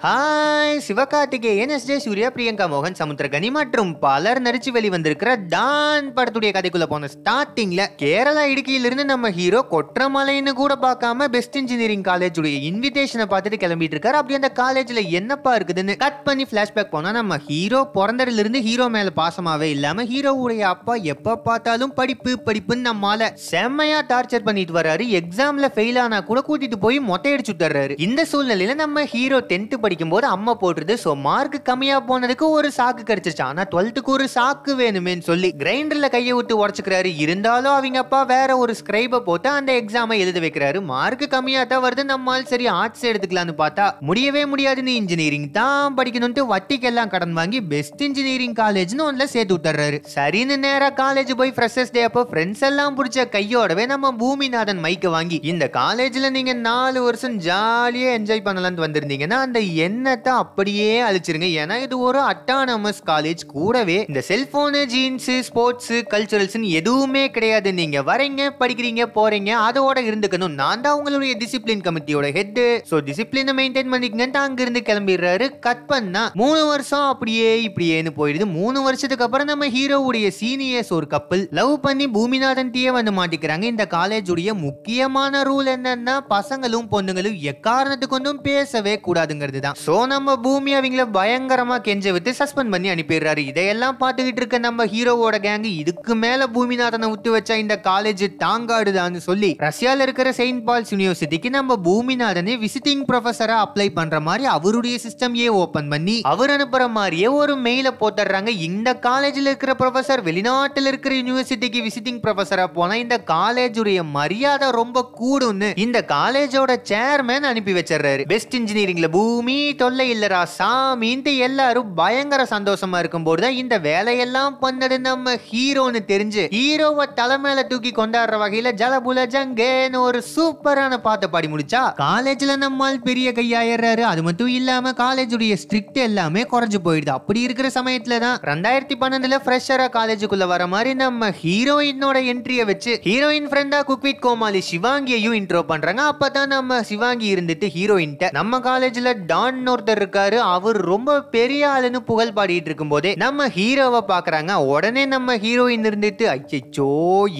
Hi. Sivakarthikeyan S J Suryah Priyanka மோகன் சமுத்திரகனி மற்றும் பலர் நடிச்சு வெளிவந்திருக்கிற டான் படத்துடைய கதைக்குள்ள போன ஸ்டார்டிங்ல கேரளா இடுக்கியிலிருந்து நம்ம ஹீரோ கொற்றமலைன்னு கூட பார்க்காம பெஸ்ட் இன்ஜினியரிங் காலேஜ் உடைய இன்விடேஷனை பார்த்துட்டு கிளம்பிட்டு இருக்காரு அப்படி அந்த காலேஜ்ல என்னப்பா இருக்குதுன்னு கட் பண்ணி பிளாஷ்பேக் போனா நம்ம ஹீரோ பிறந்ததுல இருந்து ஹீரோ மேல பாசமாவே இல்லாம ஹீரோவுடைய அப்பா எப்ப பார்த்தாலும் படிப்பு படிப்புன்னு நம்மால செம்மையா டார்ச்சர் பண்ணிட்டு வர்றாரு எக்ஸாம்ல ஃபெயில் ஆனா கூட கூட்டிட்டு போய் மொட்டையடிச்சு தர்றாரு இந்த சூழ்நிலையில நம்ம ஹீரோ டென்த் படிக்கும் போது அம்மா போட்டுருது ஸோ மார்க் கம்மியாக போனதுக்கு ஒரு சாக்கு கிடைச்சிருச்சு ஆனால் டுவெல்த்துக்கு ஒரு சாக்கு வேணுமேனு சொல்லி கிரைண்டரில் கையை விட்டு உடச்சிக்கிறாரு இருந்தாலும் அவங்க அப்பா வேற ஒரு ஸ்கிரைபை போட்டு அந்த எக்ஸாமை எழுத வைக்கிறாரு மார்க் கம்மியாக தான் வருது நம்மால் சரி ஆர்ட்ஸ் எடுத்துக்கலாம்னு பார்த்தா முடியவே முடியாதுன்னு இன்ஜினியரிங் தான் படிக்கணும்ட்டு வட்டிக்கெல்லாம் கடன் வாங்கி பெஸ்ட் இன்ஜினியரிங் காலேஜ்னு ஒன்றில் சேர்த்து விட்டுறாரு சரின்னு நேராக காலேஜ் போய் ஃப்ரெஷர்ஸ் டே அப்போ ஃப்ரெண்ட்ஸ் எல்லாம் பிடிச்ச கையோடவே நம்ம பூமிநாதன் மைக்கை வாங்கி இந்த காலேஜில் நீங்கள் நாலு வருஷம் ஜாலியாக என்ஜாய் பண்ணலான்னு வந்திருந்தீங்கன்னா அந்த எண்ணத்தை அப்படியே அழிச்சிருங்க ஏன்னா இது ஒரு அட்டானமஸ் காலேஜ் கூடவே இந்த செல்போனு ஜீன்ஸ் ஸ்போர்ட்ஸு கல்ச்சுரல்ஸ்னு எதுவுமே கிடையாது நீங்க வரீங்க படிக்கிறீங்க போறீங்க அதோட இருந்துக்கணும் நான் தான் உங்களுடைய டிசிப்ளின் கமிட்டியோட ஹெட் ஸோ டிசிப்ளின் மெயின்டைன் அங்க அங்கிருந்து கிளம்பிடுறாரு கட் பண்ணா மூணு வருஷம் அப்படியே இப்படியேன்னு போயிடுது மூணு வருஷத்துக்கு அப்புறம் நம்ம ஹீரோவுடைய சீனியர்ஸ் ஒரு கப்பல் லவ் பண்ணி பூமிநாதன் டீயே வந்து மாட்டிக்கிறாங்க இந்த காலேஜுடைய முக்கியமான ரூல் என்னன்னா பசங்களும் பொண்ணுங்களும் எக்காரணத்துக்கு ஒன்றும் பேசவே கூடாதுங்கிறது தான் ஸோ நம்ம பூமி அவங்கள பயங்கரமாக கெஞ்ச விட்டு சஸ்பெண்ட் பண்ணி அனுப்பிடுறாரு இதையெல்லாம் பார்த்துக்கிட்டு இருக்க நம்ம ஹீரோவோட கேங் இதுக்கு மேலே பூமிநாதனை விட்டு வச்சா இந்த காலேஜ் தாங்காடுதான்னு சொல்லி ரஷ்யாவில் இருக்கிற செயின்ட் பால்ஸ் யூனிவர்சிட்டிக்கு நம்ம பூமிநாதனை விசிட்டிங் ப்ரொஃபஸராக அப்ளை பண்ற மாதிரி அவருடைய சிஸ்டம்யே ஓப்பன் பண்ணி அவர் அனுப்புற மாதிரியே ஒரு மெயில போட்டுறாங்க இந்த காலேஜில் இருக்கிற ப்ரொஃபஸர் வெளிநாட்டில் இருக்கிற யூனிவர்சிட்டிக்கு விசிட்டிங் ப்ரொஃபஸராக போனால் இந்த காலேஜுடைய மரியாதை ரொம்ப கூடும்னு இந்த காலேஜோட சேர்மேன் அனுப்பி வச்சிடுறாரு பெஸ்ட் இன்ஜினியரிங்ல பூமி தொல்லை இல்லைரா சாமின்ட்டு எல்லாரும் பயங்கர சந்தோஷமா இருக்கும்போது தான் இந்த வேலையெல்லாம் பண்ணது நம்ம ஹீரோன்னு தெரிஞ்சு ஹீரோவை தலைமையில தூக்கி கொண்டாடுற வகையில ஜலபுல ஜங்கேன்னு ஒரு சூப்பரான பாட்டை பாடி முடிச்சா காலேஜ்ல நம்மால் பெரிய கையாயிடுறாரு அது மட்டும் இல்லாம காலேஜுடைய ஸ்ட்ரிக்ட் எல்லாமே குறைஞ்சு போயிடுது அப்படி இருக்கிற சமயத்துல தான் ரெண்டாயிரத்தி பன்னெண்டுல ஃப்ரெஷரா காலேஜுக்குள்ள வர மாதிரி நம்ம ஹீரோயினோட என்ட்ரியை வச்சு ஹீரோயின் ஃப்ரெண்டா குக்வித் கோமாளி சிவாங்கியையும் இன்ட்ரோ பண்றாங்க அப்பதான் நம்ம சிவாங்கி இருந்துட்டு ஹீரோயின் நம்ம காலேஜ்ல டான் ஒருத்தர் இருக்காரு அவர் ரொம்ப பெரிய ஆளுன்னு புகழ் பாடிட்டு இருக்கும் போதே நம்ம ஹீரோவை பாக்குறாங்க உடனே நம்ம ஹீரோயின் இருந்துட்டு அச்சோ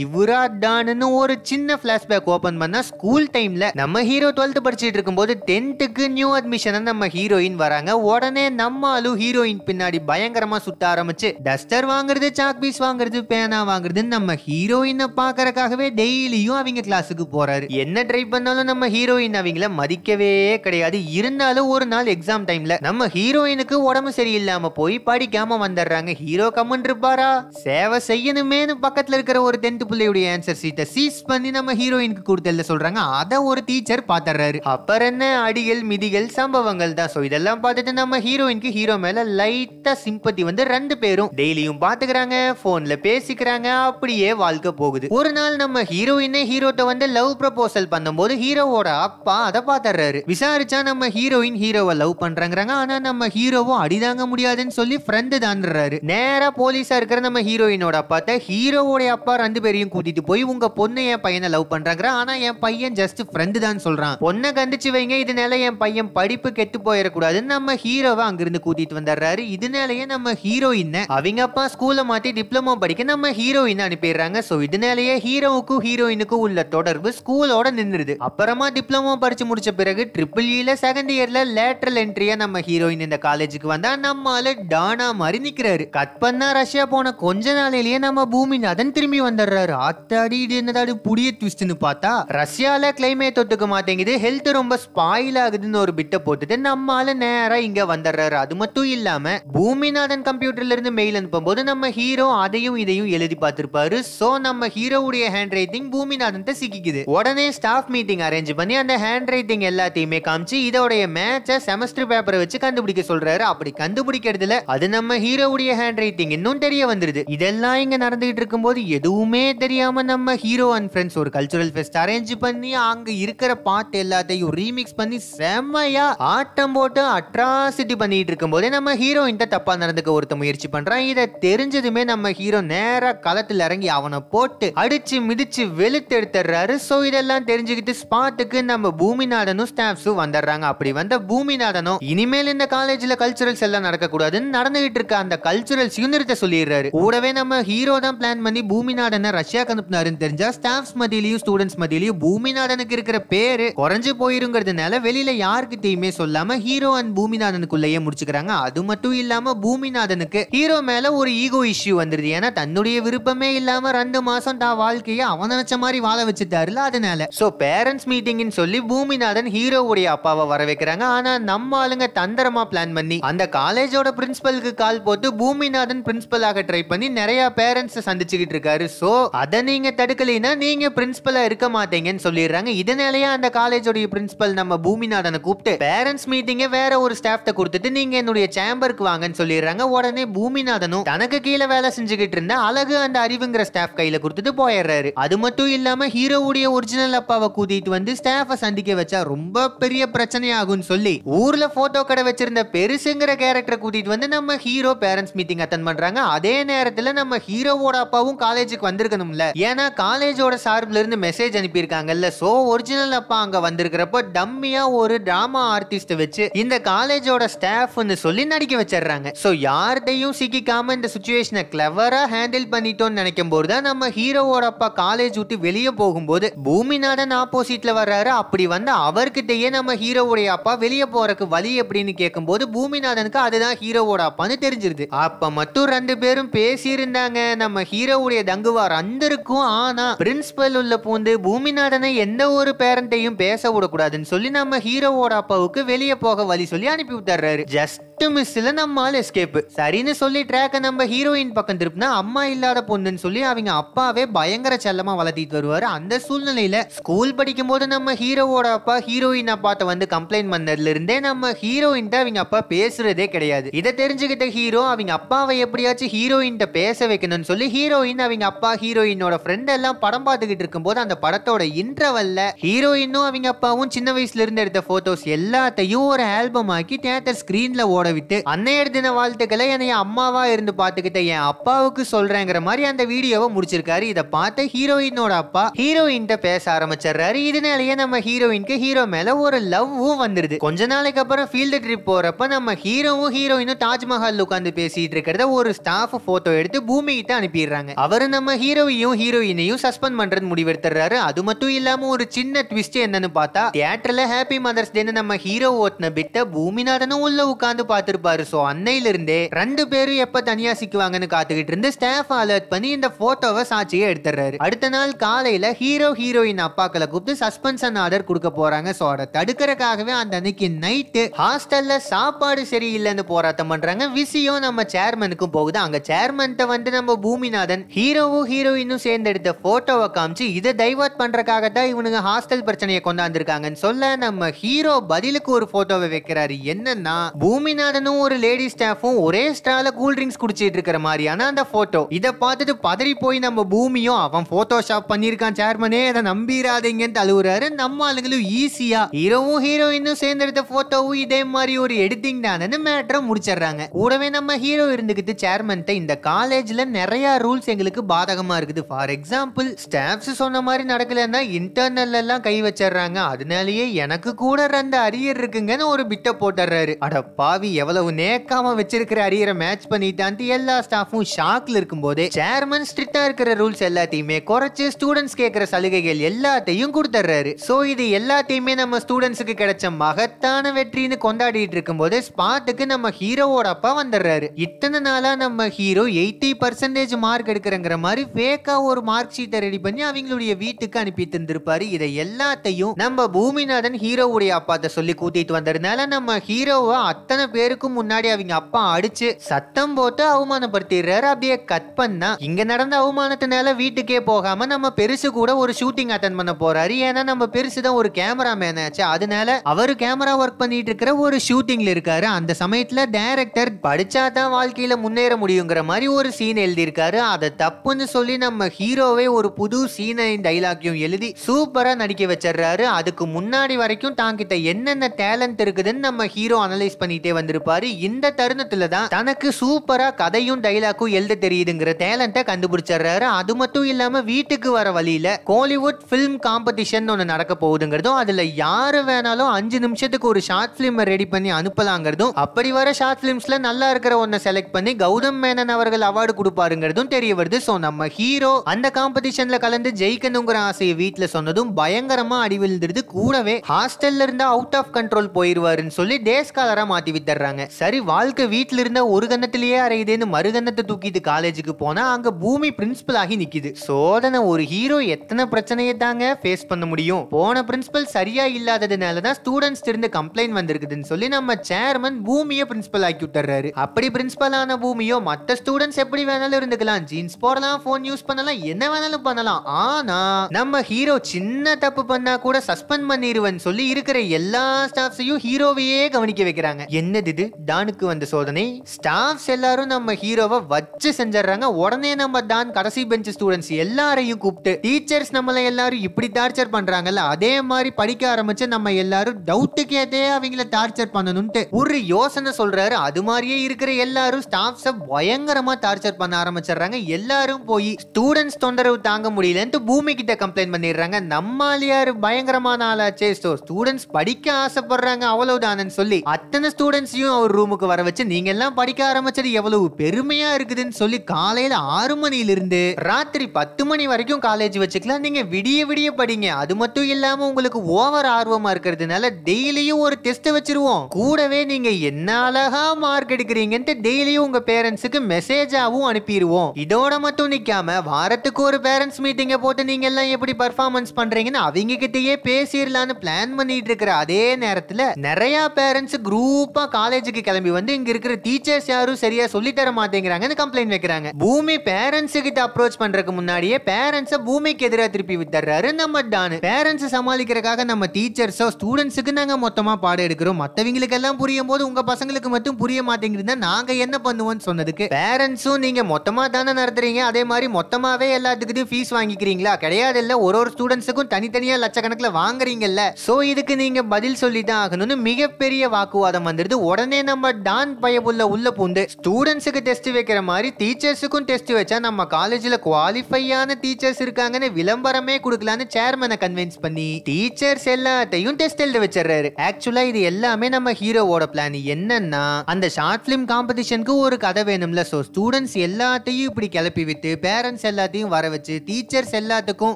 இவரா தான்னு ஒரு சின்ன பிளாஷ்பேக் ஓபன் பண்ணா ஸ்கூல் டைம்ல நம்ம ஹீரோ டுவெல்த் படிச்சுட்டு இருக்கும்போது டென்த்துக்கு நியூ அட்மிஷன் நம்ம ஹீரோயின் வராங்க உடனே நம்ம அலு ஹீரோயின் பின்னாடி பயங்கரமா சுத்த ஆரம்பிச்சு டஸ்டர் வாங்குறது சாக் பீஸ் வாங்குறது பேனா வாங்குறதுன்னு நம்ம ஹீரோயினை பாக்குறதுக்காகவே டெய்லியும் அவங்க கிளாஸுக்கு போறாரு என்ன ட்ரை பண்ணாலும் நம்ம ஹீரோயின் அவங்கள மதிக்கவே கிடையாது இருந்தாலும் ஒரு நாள் எக்ஸாம் டைம் டைம்ல நம்ம ஹீரோயினுக்கு உடம்பு சரியில்லாம போய் படிக்காம வந்துடுறாங்க ஹீரோ கம்மன் இருப்பாரா சேவை செய்யணுமேனு பக்கத்துல இருக்கிற ஒரு டென்த் பிள்ளையுடைய ஆன்சர் சீட்டை சீஸ் பண்ணி நம்ம ஹீரோயினுக்கு கொடுத்தல சொல்றாங்க அதை ஒரு டீச்சர் பாத்துறாரு அப்புறம் என்ன அடிகள் மிதிகள் சம்பவங்கள் தான் சோ இதெல்லாம் பார்த்துட்டு நம்ம ஹீரோயினுக்கு ஹீரோ மேல லைட்டா சிம்பத்தி வந்து ரெண்டு பேரும் டெய்லியும் பாத்துக்கிறாங்க போன்ல பேசிக்கிறாங்க அப்படியே வாழ்க்கை போகுது ஒரு நாள் நம்ம ஹீரோயினே ஹீரோட்ட வந்து லவ் ப்ரப்போசல் பண்ணும்போது ஹீரோவோட அப்பா அதை பாத்துறாரு விசாரிச்சா நம்ம ஹீரோயின் ஹீரோவை லவ் பண்றாங்க தாங்குறாங்க ஆனா நம்ம ஹீரோவும் அடிதாங்க முடியாதுன்னு சொல்லி ஃப்ரெண்டு தாண்டுறாரு நேரா போலீஸா இருக்கிற நம்ம ஹீரோயினோட அப்பாத்த ஹீரோவோடைய அப்பா ரெண்டு பேரையும் கூட்டிட்டு போய் உங்க பொண்ணை என் பையனை லவ் பண்றாங்க ஆனா என் பையன் ஜஸ்ட் ஃப்ரெண்டு தான் சொல்றான் பொண்ணை கண்டிச்சு வைங்க இதனால என் பையன் படிப்பு கெட்டு போயிடக்கூடாதுன்னு நம்ம ஹீரோவை அங்கிருந்து கூட்டிட்டு வந்துடுறாரு இதனாலயே நம்ம ஹீரோயின அவங்க அப்பா ஸ்கூலை மாத்தி டிப்ளமோ படிக்க நம்ம ஹீரோயின் அனுப்பிடுறாங்க ஸோ இதனாலேயே ஹீரோவுக்கும் ஹீரோயினுக்கும் உள்ள தொடர்பு ஸ்கூலோட நின்றுது அப்புறமா டிப்ளமோ படிச்சு முடிச்ச பிறகு ட்ரிபிள் இல செகண்ட் இயர்ல லேட்ரல் என்ட்ரியா நம்ம ஹீரோயின் இந்த காலேஜுக்கு வந்தா நம்மால டானா மாதிரி நிக்கிறாரு கட் பண்ணா ரஷ்யா போன கொஞ்ச நாளையிலேயே நம்ம பூமிநாதன் திரும்பி வந்துடுறாரு அத்தாடி இது என்னதாடி புடிய ட்விஸ்ட்னு பார்த்தா ரஷ்யால கிளைமேட் தொட்டுக்க மாட்டேங்குது ஹெல்த் ரொம்ப ஸ்பாயில் ஆகுதுன்னு ஒரு பிட்டை போட்டுட்டு நம்மால நேரா இங்க வந்துடுறாரு அது மட்டும் இல்லாம பூமிநாதன் கம்ப்யூட்டர்ல இருந்து மெயில் போது நம்ம ஹீரோ அதையும் இதையும் எழுதி பார்த்திருப்பாரு சோ நம்ம ஹீரோவுடைய ஹேண்ட் ரைட்டிங் நாதன் சிக்கிக்குது உடனே ஸ்டாஃப் மீட்டிங் அரேஞ்ச் பண்ணி அந்த ஹேண்ட் ரைட்டிங் எல்லாத்தையுமே காமிச்சு இதோடைய மேட்ச செமஸ்டர் பேப்பர் பேப்பரை வச்சு கண்டுபிடிக்க சொல்றாரு அப்படி கண்டுபிடிக்கிறதுல அது நம்ம ஹீரோவுடைய ஹேண்ட் ரைட்டிங் இன்னும் தெரிய வந்துருது இதெல்லாம் இங்க நடந்துகிட்டு இருக்கும்போது எதுவுமே தெரியாம நம்ம ஹீரோ அண்ட் ஃப்ரெண்ட்ஸ் ஒரு கல்ச்சுரல் ஃபெஸ்ட் அரேஞ்ச் பண்ணி அங்க இருக்கிற பாட்டு எல்லாத்தையும் ரீமிக்ஸ் பண்ணி செம்மையா ஆட்டம் போட்டு அட்ராசிட்டி பண்ணிட்டு இருக்கும்போதே நம்ம ஹீரோயின் தப்பா நடந்துக்க ஒருத்த முயற்சி பண்றான் இதை தெரிஞ்சதுமே நம்ம ஹீரோ நேரா களத்துல இறங்கி அவனை போட்டு அடிச்சு மிதிச்சு வெளுத்து எடுத்துறாரு ஸோ இதெல்லாம் தெரிஞ்சுக்கிட்டு ஸ்பாட்டுக்கு நம்ம பூமிநாதனும் ஸ்டாஃப்ஸும் வந்துடுறாங்க அப்படி வந்த பூமிநாதனும் இனிமேல் இந்த காலேஜ்ல கல்ச்சுரல்ஸ் எல்லாம் நடக்கக்கூடாதுன்னு நடந்துகிட்டு இருக்க அந்த கல்ச்சுரல் நிறுத்த சொல்லிடுறாரு கூடவே நம்ம ஹீரோ தான் பிளான் பண்ணி பூமிநாதனை ரஷ்யா கனுப்புனாருன்னு தெரிஞ்சா ஸ்டாஃப்ஸ் மத்தியிலையும் ஸ்டூடெண்ட்ஸ் மத்தியிலையும் பூமிநாதனுக்கு இருக்கிற பேரு குறைஞ்சு போயிருங்கிறதுனால வெளியில யாருக்கிட்டையுமே சொல்லாம ஹீரோ அண்ட் பூமிநாதனுக்குள்ளேயே முடிச்சுக்கிறாங்க அது மட்டும் இல்லாம பூமிநாதனுக்கு ஹீரோ மேல ஒரு ஈகோ இஷ்யூ வந்துருது ஏன்னா தன்னுடைய விருப்பமே இல்லாம ரெண்டு மாசம் தா வாழ்க்கையை அவன் நினைச்ச மாதிரி வாழ வச்சுட்டாருல அதனால சோ பேரண்ட்ஸ் மீட்டிங் சொல்லி பூமிநாதன் ஹீரோவுடைய அப்பாவை வர வைக்கிறாங்க ஆனா நம்ம ஆளுங்க தந்திரமா பிளான் பண்ணி அந்த காலேஜோட பிரின்சிபலுக்கு கால் போட்டு பூமிநாதன் பிரின்சிபலாக ட்ரை பண்ணி நிறைய பேரண்ட்ஸ் சந்திச்சுக்கிட்டு இருக்காரு சோ அதை நீங்க தடுக்கலைன்னா நீங்க பிரின்சிபலா இருக்க மாட்டீங்கன்னு சொல்லிடுறாங்க இதனாலயே அந்த காலேஜோடைய பிரின்சிபல் நம்ம பூமிநாதனை கூப்பிட்டு பேரண்ட்ஸ் மீட்டிங்க வேற ஒரு ஸ்டாஃப்ட கொடுத்துட்டு நீங்க என்னுடைய சேம்பருக்கு வாங்கன்னு சொல்லிடுறாங்க உடனே பூமிநாதனும் தனக்கு கீழே வேலை செஞ்சுக்கிட்டு இருந்த அழகு அந்த அறிவுங்கிற ஸ்டாஃப் கையில கொடுத்துட்டு போயிடுறாரு அது மட்டும் இல்லாம ஹீரோவுடைய ஒரிஜினல் அப்பாவை கூட்டிட்டு வந்து ஸ்டாஃப சந்திக்க வச்சா ரொம்ப பெரிய பிரச்சனை ஆகும்னு சொல்லி ஊர்ல போ போட்டோ கடை வச்சிருந்த பெருசுங்கிற கேரக்டரை கூட்டிட்டு வந்து நம்ம ஹீரோ பேரண்ட்ஸ் மீட்டிங் அட்டன் பண்றாங்க அதே நேரத்துல நம்ம ஹீரோவோட அப்பாவும் காலேஜுக்கு வந்திருக்கணும்ல ஏன்னா காலேஜோட சார்பில் இருந்து மெசேஜ் அனுப்பியிருக்காங்கல்ல சோ ஒரிஜினல் அப்பா அங்க வந்திருக்கிறப்ப டம்மியா ஒரு டிராமா ஆர்டிஸ்ட் வச்சு இந்த காலேஜோட ஸ்டாஃப்னு சொல்லி நடிக்க வச்சிடுறாங்க ஸோ யார்கிட்டையும் சிக்கிக்காம இந்த சுச்சுவேஷனை கிளவரா ஹேண்டில் பண்ணிட்டோம்னு நினைக்கும் போது தான் நம்ம ஹீரோவோட அப்பா காலேஜ் விட்டு வெளியே போகும்போது பூமிநாதன் ஆப்போசிட்ல வர்றாரு அப்படி வந்து அவர்கிட்டயே நம்ம ஹீரோவுடைய அப்பா வெளியே போறக்கு வழி அப்படின்னு கேட்கும்போது பூமிநாதனுக்கு அதுதான் ஹீரோவோட அப்பான்னு தெரிஞ்சிருது அப்ப மட்டும் ரெண்டு பேரும் பேசியிருந்தாங்க நம்ம ஹீரோவுடைய தங்குவார் அந்த இருக்கும் ஆனா பிரின்சிபல் உள்ள பூந்து பூமிநாதனை எந்த ஒரு பேரண்டையும் பேச விடக்கூடாதுன்னு சொல்லி நம்ம ஹீரோவோட அப்பாவுக்கு வெளியே போக வழி சொல்லி அனுப்பி விட்டுறாரு ஜஸ்ட் டு மிஸ்ல நம்மால் எஸ்கேப் சரின்னு சொல்லி ட்ராக்கை நம்ம ஹீரோயின் பக்கம் திருப்பினா அம்மா இல்லாத பொண்ணுன்னு சொல்லி அவங்க அப்பாவே பயங்கர செல்லமா வளர்த்திட்டு வருவாரு அந்த சூழ்நிலையில ஸ்கூல் படிக்கும் போது நம்ம ஹீரோவோட அப்பா ஹீரோயினை பார்த்து வந்து கம்ப்ளைண்ட் பண்ணதுல இருந்தே நம்ம ஹீரோயின் அவங்க அப்பா பேசுறதே கிடையாது இதை தெரிஞ்சுக்கிட்ட ஹீரோ அவங்க அப்பாவை எப்படியாச்சும் ஹீரோயின்கிட்ட பேச வைக்கணும்னு சொல்லி ஹீரோயின் அவங்க அப்பா ஹீரோயினோட ஃப்ரெண்ட் எல்லாம் படம் பார்த்துக்கிட்டு இருக்கும்போது அந்த படத்தோட இன்டர்வல்ல ஹீரோயினும் அவங்க அப்பாவும் சின்ன வயசுல இருந்து எடுத்த போட்டோஸ் எல்லாத்தையும் ஒரு ஆல்பம் ஆக்கி தேட்டர் ஸ்கிரீன்ல ஓட விட்டு அன்னையர் தின வாழ்த்துக்களை என்னைய அம்மாவா இருந்து பார்த்துக்கிட்ட என் அப்பாவுக்கு சொல்றேங்கிற மாதிரி அந்த வீடியோவை முடிச்சிருக்காரு இதை பார்த்து ஹீரோயினோட அப்பா ஹீரோயின்கிட்ட பேச ஆரம்பிச்சிடுறாரு இதனாலேயே நம்ம ஹீரோயின்க்கு ஹீரோ மேல ஒரு லவ்வும் வந்துருது கொஞ்ச நாளைக்கு அப்புறம் ஃபீல்டு ட்ரிப் போறப்ப நம்ம ஹீரோவும் ஹீரோயினும் தாஜ்மஹால் உட்காந்து பேசிட்டு இருக்கிறத ஒரு ஸ்டாஃப் போட்டோ எடுத்து பூமி கிட்ட அனுப்பிடுறாங்க அவரு நம்ம ஹீரோயையும் ஹீரோயினையும் சஸ்பெண்ட் பண்றது முடிவெடுத்துறாரு அது மட்டும் இல்லாம ஒரு சின்ன ட்விஸ்ட் என்னன்னு பார்த்தா தியேட்டர்ல ஹாப்பி மதர்ஸ் டேன்னு நம்ம ஹீரோ ஓட்டின பிட்ட பூமிநாதனும் உள்ள உட்காந்து பார்த்து பார்த்திருப்பாரு ஸோ அன்னையிலிருந்தே ரெண்டு பேரும் எப்போ தனியா சிக்குவாங்கன்னு காத்துக்கிட்டு இருந்து ஸ்டாஃப் அலர்ட் பண்ணி இந்த போட்டோவை சாட்சியை எடுத்துறாரு அடுத்த நாள் காலையில ஹீரோ ஹீரோயின் அப்பாக்களை கூப்பிட்டு சஸ்பென்ஷன் ஆர்டர் கொடுக்க போறாங்க ஸோ அதை தடுக்கிறக்காகவே அந்த அன்னைக்கு நைட்டு ஹாஸ்டல்ல சாப்பாடு சரியில்லைன்னு போராட்டம் பண்றாங்க விசியும் நம்ம சேர்மனுக்கும் போகுது அங்க சேர்மன்ட்ட வந்து நம்ம பூமிநாதன் ஹீரோவும் ஹீரோயினும் சேர்ந்து எடுத்த போட்டோவை காமிச்சு இதை டைவர்ட் பண்றதுக்காக தான் இவனுங்க ஹாஸ்டல் பிரச்சனையை கொண்டாந்துருக்காங்கன்னு சொல்ல நம்ம ஹீரோ பதிலுக்கு ஒரு போட்டோவை வைக்கிறாரு என்னன்னா பூமிநாதன் விஸ்வநாதனும் ஒரு லேடி ஸ்டாஃபும் ஒரே ஸ்டால கூல் ட்ரிங்க்ஸ் குடிச்சிட்டு இருக்கிற மாதிரியான அந்த போட்டோ இதை பார்த்துட்டு பதறி போய் நம்ம பூமியும் அவன் போட்டோஷாப் ஷாப் பண்ணியிருக்கான் சேர்மனே அதை நம்பிடாதீங்கன்னு அழுகுறாரு நம்ம ஆளுங்களும் ஈஸியா ஹீரோவும் ஹீரோயினும் சேர்ந்தெடுத்த போட்டோவும் இதே மாதிரி ஒரு எடிட்டிங் தானே மேட்டரை முடிச்சிடுறாங்க கூடவே நம்ம ஹீரோ இருந்துக்கிட்டு சேர்மன்ட்ட இந்த காலேஜ்ல நிறைய ரூல்ஸ் எங்களுக்கு பாதகமா இருக்குது ஃபார் எக்ஸாம்பிள் ஸ்டாஃப்ஸ் சொன்ன மாதிரி நடக்கலன்னா இன்டர்னல் எல்லாம் கை வச்சிடுறாங்க அதனாலயே எனக்கு கூட ரெண்டு அரியர் இருக்குங்கன்னு ஒரு பிட்ட போட்டுறாரு அட பாவி எவ்வளவு நேக்காம வச்சிருக்கிற அரியரை மேட்ச் பண்ணிட்டான்ட்டு எல்லா ஸ்டாஃபும் ஷாக்ல போதே சேர்மன் ஸ்ட்ரிக்டா இருக்கிற ரூல்ஸ் எல்லாத்தையுமே குறைச்சு ஸ்டூடெண்ட்ஸ் கேட்கிற சலுகைகள் எல்லாத்தையும் கொடுத்துட்றாரு சோ இது எல்லாத்தையுமே நம்ம ஸ்டூடெண்ட்ஸுக்கு கிடைச்ச மகத்தான வெற்றின்னு கொண்டாடிட்டு போது ஸ்பாட்டுக்கு நம்ம ஹீரோவோட அப்பா வந்துடுறாரு இத்தனை நாளா நம்ம ஹீரோ எயிட்டி பர்சன்டேஜ் மார்க் எடுக்கிறங்கிற மாதிரி ஃபேக்கா ஒரு மார்க் ஷீட்டை ரெடி பண்ணி அவங்களுடைய வீட்டுக்கு அனுப்பி தந்திருப்பாரு இதை எல்லாத்தையும் நம்ம பூமிநாதன் ஹீரோவுடைய அப்பாத்த சொல்லி கூட்டிட்டு வந்ததுனால நம்ம ஹீரோவை அத்தனை பேர் பேருக்கும் முன்னாடி அவங்க அப்பா அடிச்சு சத்தம் போட்டு அவமானப்படுத்திடுறாரு அப்படியே கட் பண்ணா இங்க நடந்த அவமானத்தினால வீட்டுக்கே போகாம நம்ம பெருசு கூட ஒரு ஷூட்டிங் அட்டன் பண்ண போறாரு ஏன்னா நம்ம பெருசு தான் ஒரு கேமரா மேன் ஆச்சு அதனால அவரு கேமரா ஒர்க் பண்ணிட்டு இருக்கிற ஒரு ஷூட்டிங்ல இருக்காரு அந்த சமயத்துல டைரக்டர் படிச்சாதான் வாழ்க்கையில முன்னேற முடியுங்கிற மாதிரி ஒரு சீன் எழுதியிருக்காரு அதை தப்புன்னு சொல்லி நம்ம ஹீரோவே ஒரு புது சீனை டைலாக்கையும் எழுதி சூப்பரா நடிக்க வச்சிடுறாரு அதுக்கு முன்னாடி வரைக்கும் தாங்கிட்ட என்னென்ன டேலண்ட் இருக்குதுன்னு நம்ம ஹீரோ அனலைஸ் பண்ணிட்டே வந்து வந்திருப்பாரு இந்த தருணத்துல தான் தனக்கு சூப்பரா கதையும் டைலாக்கும் எழுத தெரியுதுங்கிற டேலண்ட்டை கண்டுபிடிச்சிடுறாரு அது மட்டும் இல்லாம வீட்டுக்கு வர வழியில கோலிவுட் பிலிம் காம்படிஷன் ஒண்ணு நடக்க போகுதுங்கிறதும் அதுல யாரு வேணாலும் அஞ்சு நிமிஷத்துக்கு ஒரு ஷார்ட் பிலிம் ரெடி பண்ணி அனுப்பலாங்கிறதும் அப்படி வர ஷார்ட் பிலிம்ஸ்ல நல்லா இருக்கிற ஒன்னை செலக்ட் பண்ணி கௌதம் மேனன் அவர்கள் அவார்டு கொடுப்பாருங்கிறதும் தெரிய வருது ஸோ நம்ம ஹீரோ அந்த காம்படிஷன்ல கலந்து ஜெயிக்கணுங்கிற ஆசையை வீட்டில் சொன்னதும் பயங்கரமா அடி விழுந்துருது கூடவே ஹாஸ்டல்ல இருந்து அவுட் ஆஃப் கண்ட்ரோல் போயிருவாருன்னு சொல்லி டேஸ்காலரா மாத்தி விட்டார் போயிடுறாங்க சரி வாழ்க்கை வீட்டில இருந்த ஒரு கன்னத்திலேயே அறையுதேன்னு மறுகன்னத்தை தூக்கிட்டு காலேஜுக்கு போனா அங்க பூமி பிரின்சிபல் ஆகி நிக்குது சோதனை ஒரு ஹீரோ எத்தனை பிரச்சனையை தாங்க ஃபேஸ் பண்ண முடியும் போன பிரின்சிபல் சரியா இல்லாததுனால தான் ஸ்டூடெண்ட்ஸ் இருந்து கம்ப்ளைண்ட் வந்திருக்குதுன்னு சொல்லி நம்ம சேர்மன் பூமியை பிரின்சிபல் ஆக்கி விட்டுறாரு அப்படி பிரின்சிபல் ஆன பூமியோ மற்ற ஸ்டூடெண்ட்ஸ் எப்படி வேணாலும் இருந்துக்கலாம் ஜீன்ஸ் போடலாம் போன் யூஸ் பண்ணலாம் என்ன வேணாலும் பண்ணலாம் ஆனா நம்ம ஹீரோ சின்ன தப்பு பண்ணா கூட சஸ்பெண்ட் பண்ணிடுவேன் சொல்லி இருக்கிற எல்லா ஸ்டாஃப்ஸையும் ஹீரோவையே கவனிக்க வைக்கிறாங்க என்னது இருந்தது டானுக்கு வந்த சோதனை ஸ்டாஃப்ஸ் எல்லாரும் நம்ம ஹீரோவை வச்சு செஞ்சிடறாங்க உடனே நம்ம தான் கடைசி பெஞ்ச் ஸ்டூடெண்ட்ஸ் எல்லாரையும் கூப்பிட்டு டீச்சர்ஸ் நம்மள எல்லாரும் இப்படி டார்ச்சர் பண்றாங்கல்ல அதே மாதிரி படிக்க ஆரம்பிச்சு நம்ம எல்லாரும் டவுட்டு எதே அவங்கள டார்ச்சர் பண்ணணும்ட்டு ஒரு யோசனை சொல்றாரு அது மாதிரியே இருக்கிற எல்லாரும் ஸ்டாஃப்ஸ பயங்கரமா டார்ச்சர் பண்ண ஆரம்பிச்சறாங்க எல்லாரும் போய் ஸ்டூடெண்ட்ஸ் தொந்தரவு தாங்க முடியலன்ட்டு பூமி கிட்ட கம்ப்ளைண்ட் பண்ணிடுறாங்க நம்மாலியாரு பயங்கரமான ஆளாச்சே ஸோ ஸ்டூடெண்ட்ஸ் படிக்க ஆசைப்படுறாங்க அவ்வளவுதானு சொல்லி அத்தனை ஸ்டூடெண்ட்ஸ் மிஸ்ஸையும் அவர் ரூமுக்கு வர வச்சு நீங்க எல்லாம் படிக்க ஆரம்பிச்சது எவ்வளவு பெருமையா இருக்குதுன்னு சொல்லி காலையில ஆறு மணியிலிருந்து ராத்திரி பத்து மணி வரைக்கும் காலேஜ் வச்சுக்கலாம் நீங்க விடிய விடிய படிங்க அது மட்டும் இல்லாம உங்களுக்கு ஓவர் ஆர்வமா இருக்கிறதுனால டெய்லியும் ஒரு டெஸ்ட் வச்சிருவோம் கூடவே நீங்க என்ன அழகா மார்க் எடுக்கிறீங்கன்ட்டு டெய்லியும் உங்க பேரண்ட்ஸுக்கு மெசேஜாவும் அனுப்பிடுவோம் இதோட மட்டும் நிக்காம வாரத்துக்கு ஒரு பேரண்ட்ஸ் மீட்டிங்கை போட்டு நீங்க எல்லாம் எப்படி பர்ஃபார்மன்ஸ் பண்றீங்கன்னு அவங்க கிட்டேயே பேசிடலான்னு பிளான் பண்ணிட்டு இருக்கிற அதே நேரத்துல நிறைய பேரண்ட்ஸ் குரூப்பா காலேஜுக்கு கிளம்பி வந்து இங்க இருக்கிற டீச்சர்ஸ் யாரும் சரியா சொல்லி தர மாட்டேங்கிறாங்கன்னு கம்ப்ளைண்ட் வைக்கிறாங்க பூமி பேரண்ட்ஸ் கிட்ட அப்ரோச் பண்றதுக்கு முன்னாடியே பேரண்ட்ஸ் பூமிக்கு எதிராக திருப்பி விட்டுறாரு நம்ம டானு பேரண்ட்ஸ் சமாளிக்கிறக்காக நம்ம டீச்சர்ஸோ ஸ்டூடெண்ட்ஸுக்கு நாங்க மொத்தமா பாடம் எடுக்கிறோம் மத்தவங்களுக்கு எல்லாம் புரியும் போது உங்க பசங்களுக்கு மட்டும் புரிய மாட்டேங்கிறதுனா நாங்க என்ன பண்ணுவோம்னு சொன்னதுக்கு பேரண்ட்ஸும் நீங்க மொத்தமா தானே நடத்துறீங்க அதே மாதிரி மொத்தமாவே எல்லாத்துக்கும் ஃபீஸ் வாங்கிக்கிறீங்களா கிடையாது இல்ல ஒரு ஒரு ஸ்டூடெண்ட்ஸுக்கும் தனித்தனியா லட்சக்கணக்கில் வாங்குறீங்கல்ல சோ இதுக்கு நீங்க பதில் சொல்லி தான் ஆகணும்னு மிகப்பெரிய வாக்குவாதம் வந்துருது உடனே நம்ம டான் பயபுள்ள உள்ள பூந்து ஸ்டூடெண்ட்ஸுக்கு டெஸ்ட் வைக்கிற மாதிரி டீச்சர்ஸுக்கும் டெஸ்ட் வச்சா நம்ம காலேஜில் குவாலிஃபையான டீச்சர்ஸ் இருக்காங்கன்னு விளம்பரமே கொடுக்கலான்னு சேர்மனை கன்வின்ஸ் பண்ணி டீச்சர்ஸ் எல்லாத்தையும் டெஸ்ட் எழுத வச்சிடறாரு ஆக்சுவலா இது எல்லாமே நம்ம ஹீரோவோட பிளான் என்னன்னா அந்த ஷார்ட் ஃபிலிம் காம்படிஷனுக்கு ஒரு கதை வேணும்ல ஸோ ஸ்டூடெண்ட்ஸ் எல்லாத்தையும் இப்படி கிளப்பி விட்டு பேரண்ட்ஸ் எல்லாத்தையும் வர வச்சு டீச்சர்ஸ் எல்லாத்துக்கும்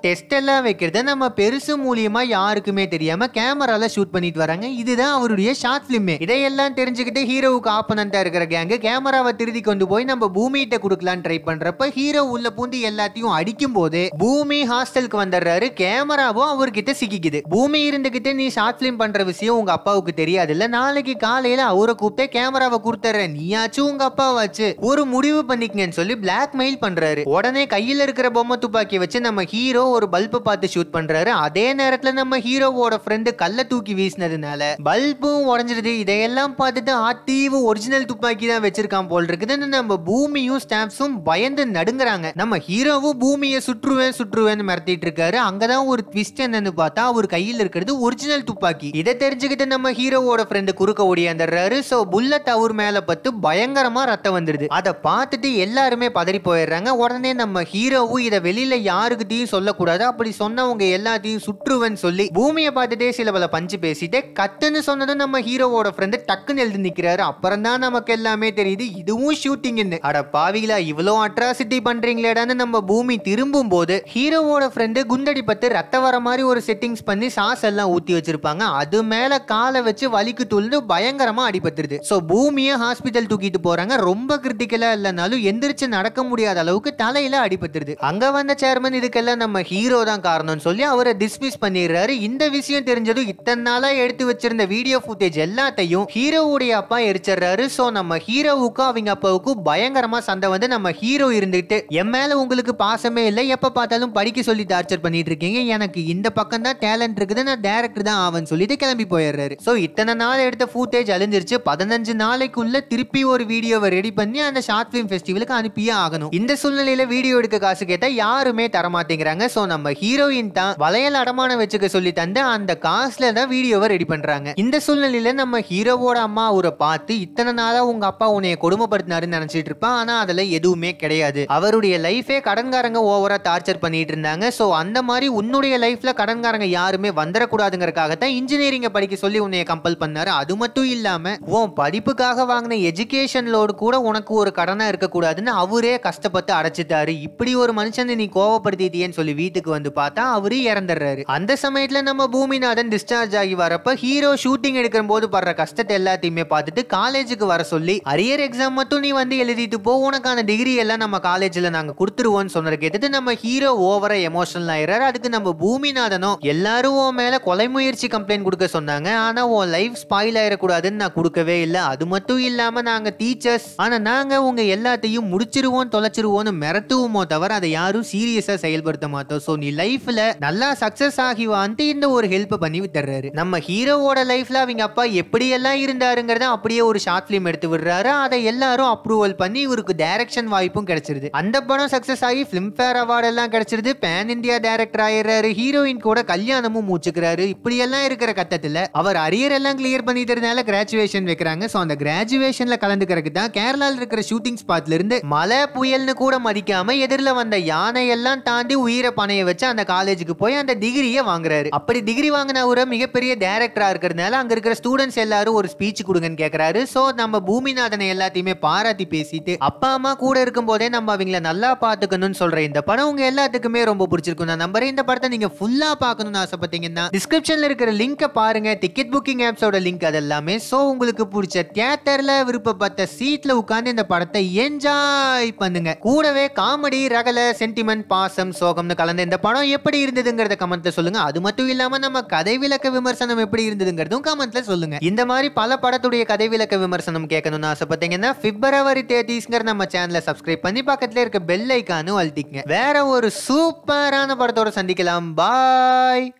டெஸ்ட் எல்லாம் வைக்கிறத நம்ம பெருசு மூலியமா யாருக்குமே தெரியாம கேமரால ஷூட் பண்ணிட்டு வராங்க இதுதான் அவருடைய ஷார்ட் பிலிமே இதையெல்லாம் தெரிஞ்சு தெரிஞ்சுக்கிட்டு ஹீரோவுக்கு ஆப்பனண்ட்டாக இருக்கிற கேங்கு கேமராவை திருதி கொண்டு போய் நம்ம பூமிகிட்ட கொடுக்கலான்னு ட்ரை பண்ணுறப்ப ஹீரோ உள்ள பூந்து எல்லாத்தையும் அடிக்கும் போது பூமி ஹாஸ்டலுக்கு வந்துடுறாரு கேமராவும் அவர்கிட்ட சிக்கிக்குது பூமி இருந்துகிட்டு நீ ஷார்ட் ஃபிலிம் பண்ற விஷயம் உங்க அப்பாவுக்கு தெரியாது இல்ல நாளைக்கு காலையில அவரை கூப்பிட்டு கேமராவை கொடுத்துற நீயாச்சும் உங்க அப்பாவாச்சு ஒரு முடிவு பண்ணிக்கங்கன்னு சொல்லி பிளாக் மெயில் பண்றாரு உடனே கையில இருக்கிற பொம்மை துப்பாக்கி வச்சு நம்ம ஹீரோ ஒரு பல்பு பார்த்து ஷூட் பண்றாரு அதே நேரத்துல நம்ம ஹீரோவோட ஃப்ரெண்டு கல்ல தூக்கி வீசினதுனால பல்பும் உடஞ்சிருது இதையெல்லாம் பார்த்து வந்துட்டு ஆர்டிவு ஒரிஜினல் துப்பாக்கி தான் வச்சிருக்கான் போல் இருக்குதுன்னு நம்ம பூமியும் ஸ்டாம்ப்ஸும் பயந்து நடுங்குறாங்க நம்ம ஹீரோவும் பூமியை சுற்றுவேன் சுற்றுவேன்னு மிரட்டிட்டு இருக்காரு அங்கதான் ஒரு ட்விஸ்ட் என்னன்னு பார்த்தா அவர் கையில் இருக்கிறது ஒரிஜினல் துப்பாக்கி இதை தெரிஞ்சுக்கிட்டு நம்ம ஹீரோவோட ஃப்ரெண்டு குறுக்க ஓடியாந்துடுறாரு ஸோ புல்லட் அவர் மேல பத்து பயங்கரமா ரத்தம் வந்துருது அதை பார்த்துட்டு எல்லாருமே பதறி போயிடுறாங்க உடனே நம்ம ஹீரோவும் இதை வெளியில யாருக்கிட்டையும் சொல்லக்கூடாது அப்படி சொன்னவங்க எல்லாத்தையும் சுற்றுவேன் சொல்லி பூமியை பார்த்துட்டே சில பல பஞ்சு பேசிட்டு கத்துன்னு சொன்னதும் நம்ம ஹீரோவோட ஃப்ரெண்டு டக்குன்னு எழுந்து நிக்கிறாரு அப்புறம் தான் நமக்கு எல்லாமே தெரியுது இதுவும் ஷூட்டிங் அட பாவிகளா இவ்வளவு அட்ராசிட்டி பண்றீங்களேடான்னு நம்ம பூமி திரும்பும் போது ஹீரோவோட ஃப்ரெண்டு குண்டடி பத்து ரத்த வர மாதிரி ஒரு செட்டிங்ஸ் பண்ணி சாஸ் எல்லாம் ஊத்தி வச்சிருப்பாங்க அது மேல காலை வச்சு வலிக்கு துள்ந்து பயங்கரமா அடிபத்துருது சோ பூமியை ஹாஸ்பிட்டல் தூக்கிட்டு போறாங்க ரொம்ப கிரிட்டிக்கலா இல்லைனாலும் எந்திரிச்சு நடக்க முடியாத அளவுக்கு தலையில அடிபத்துருது அங்க வந்த சேர்மன் இதுக்கெல்லாம் நம்ம ஹீரோ தான் காரணம் சொல்லி அவரை டிஸ்மிஸ் பண்ணிடுறாரு இந்த விஷயம் தெரிஞ்சதும் இத்தனை நாளா எடுத்து வச்சிருந்த வீடியோ ஃபுட்டேஜ் எல்லாத்தையும் ஹீரோ ஹீரோவுடைய அப்பா எரிச்சிடுறாரு ஸோ நம்ம ஹீரோவுக்கும் அவங்க அப்பாவுக்கும் பயங்கரமாக சண்டை வந்து நம்ம ஹீரோ இருந்துட்டு என் மேலே உங்களுக்கு பாசமே இல்லை எப்போ பார்த்தாலும் படிக்க சொல்லி டார்ச்சர் பண்ணிட்டு இருக்கீங்க எனக்கு இந்த பக்கம் தான் டேலண்ட் இருக்குது நான் டேரக்டர் தான் ஆவன் சொல்லிட்டு கிளம்பி போயிடுறாரு ஸோ இத்தனை நாள் எடுத்த ஃபூட்டேஜ் அழிஞ்சிருச்சு பதினஞ்சு நாளைக்குள்ள திருப்பி ஒரு வீடியோவை ரெடி பண்ணி அந்த ஷார்ட் ஃபிலிம் ஃபெஸ்டிவலுக்கு அனுப்பியே ஆகணும் இந்த சூழ்நிலையில வீடியோ எடுக்க காசு கேட்டால் யாருமே தரமாட்டேங்கிறாங்க ஸோ நம்ம ஹீரோயின் தான் வளையல் அடமானம் வச்சுக்க சொல்லி தந்து அந்த காசுல தான் வீடியோவை ரெடி பண்றாங்க இந்த சூழ்நிலையில நம்ம ஹீரோவோட அம்மா அம்மா அவரை பார்த்து இத்தனை நாளா உங்க அப்பா உன்னைய கொடுமைப்படுத்தினாருன்னு நினைச்சிட்டு இருப்பான் ஆனா அதுல எதுவுமே கிடையாது அவருடைய லைஃபே கடன்காரங்க ஓவரா டார்ச்சர் பண்ணிட்டு இருந்தாங்க சோ அந்த மாதிரி உன்னுடைய லைஃப்ல கடன்காரங்க யாருமே வந்துடக்கூடாதுங்கிறக்காக தான் இன்ஜினியரிங் படிக்க சொல்லி உன்னைய கம்பல் பண்ணாரு அது மட்டும் இல்லாம உன் படிப்புக்காக வாங்கின எஜுகேஷன் லோடு கூட உனக்கு ஒரு இருக்க இருக்கக்கூடாதுன்னு அவரே கஷ்டப்பட்டு அடைச்சிட்டாரு இப்படி ஒரு மனுஷனை நீ கோவப்படுத்திட்டியேன்னு சொல்லி வீட்டுக்கு வந்து பார்த்தா அவரு இறந்துடுறாரு அந்த சமயத்துல நம்ம பூமிநாதன் டிஸ்சார்ஜ் ஆகி வரப்ப ஹீரோ ஷூட்டிங் எடுக்கிற போது படுற கஷ்டத்தை எல்லாத்தையும் எல்லாத்தையுமே பார்த்துட்டு காலேஜுக்கு வர சொல்லி அரியர் எக்ஸாம் மட்டும் நீ வந்து எழுதிட்டு போ உனக்கான டிகிரி எல்லாம் நம்ம காலேஜ்ல நாங்க கொடுத்துருவோம் சொன்னது கேட்டுட்டு நம்ம ஹீரோ ஓவரா எமோஷனல் ஆயிடுறாரு அதுக்கு நம்ம பூமிநாதனும் எல்லாரும் உன் மேல கொலை முயற்சி கம்ப்ளைண்ட் கொடுக்க சொன்னாங்க ஆனா உன் லைஃப் ஸ்பாயில் ஆயிடக்கூடாதுன்னு நான் கொடுக்கவே இல்லை அது மட்டும் இல்லாம நாங்க டீச்சர்ஸ் ஆனா நாங்க உங்க எல்லாத்தையும் முடிச்சிருவோம் தொலைச்சிருவோம்னு மிரட்டுவோமோ தவிர அதை யாரும் சீரியஸா செயல்படுத்த மாட்டோம் சோ நீ லைஃப்ல நல்லா சக்சஸ் ஆகிவான்ட்டு இந்த ஒரு ஹெல்ப் பண்ணி விட்டுறாரு நம்ம ஹீரோவோட லைஃப்ல அவங்க அப்பா எப்படி எல்லாம் இருந்தாரு பண்ணுங்கிறத அப்படியே ஒரு ஷார்ட் ஃபிலிம் எடுத்து விடுறாரு அதை எல்லாரும் அப்ரூவல் பண்ணி இவருக்கு டைரக்ஷன் வாய்ப்பும் கிடைச்சிருது அந்த படம் சக்சஸ் ஆகி ஃபிலிம்ஃபேர் அவார்டு எல்லாம் கிடைச்சிருது பேன் இந்தியா டைரக்டர் ஆயிடுறாரு ஹீரோயின் கூட கல்யாணமும் மூச்சுக்கிறாரு எல்லாம் இருக்கிற கட்டத்தில் அவர் அரியர் எல்லாம் கிளியர் பண்ணிட்டதுனால கிராஜுவேஷன் வைக்கிறாங்க ஸோ அந்த கிராஜுவேஷன்ல கலந்துக்கிறதுக்கு தான் கேரளாவில் இருக்கிற ஷூட்டிங் ஸ்பாட்ல இருந்து மழை புயல்னு கூட மதிக்காம எதிரில் வந்த யானை எல்லாம் தாண்டி உயிரை பணைய வச்சு அந்த காலேஜுக்கு போய் அந்த டிகிரியை வாங்குறாரு அப்படி டிகிரி வாங்கின ஒரு மிகப்பெரிய டேரக்டரா இருக்கிறதுனால அங்க இருக்கிற ஸ்டூடெண்ட்ஸ் எல்லாரும் ஒரு ஸ்பீச் கொடுங்கன்னு கேட்குறாரு ஸோ நம்ம பூமிநாதனை எல்லாத்தையுமே பாராட்டி பேசிட்டு அப்பா அம்மா கூட இருக்கும் போதே நம்ம அவங்கள நல்லா பார்த்துக்கணும்னு சொல்ற இந்த படம் உங்க எல்லாத்துக்குமே ரொம்ப பிடிச்சிருக்கும் நான் நம்புறேன் இந்த படத்தை நீங்கள் ஃபுல்லா பார்க்கணும்னு ஆசைப்பட்டீங்கன்னா டிஸ்கிரிப்ஷன்ல இருக்கிற லிங்கை பாருங்க டிக்கெட் புக்கிங் ஆப்ஸோட லிங்க் அது எல்லாமே ஸோ உங்களுக்கு பிடிச்ச தியேட்டர்ல விருப்பப்பட்ட சீட்டில் உட்காந்து இந்த படத்தை என்ஜாய் பண்ணுங்க கூடவே காமெடி ரகல சென்டிமெண்ட் பாசம் சோகம்னு கலந்த இந்த படம் எப்படி இருந்ததுங்கிறத கமெண்ட்ல சொல்லுங்க அது மட்டும் இல்லாம நம்ம கதை விளக்க விமர்சனம் எப்படி இருந்ததுங்கிறதும் கமெண்ட்ல சொல்லுங்க இந்த மாதிரி பல படத்தை படத்துடைய கதை விளக்க விமர்சனம் கேட்கணும்னு ஆசைப்பட்டீங்கன்னா பிப்ரவரி தேர்ட்டிஸ்ங்கிற நம்ம சேனலை சப்ஸ்கிரைப் பண்ணி பக்கத்துல இருக்க பெல் ஐக்கானு அழுத்திக்கங்க வேற ஒரு சூப்பரான படத்தோட சந்திக்கலாம் பாய்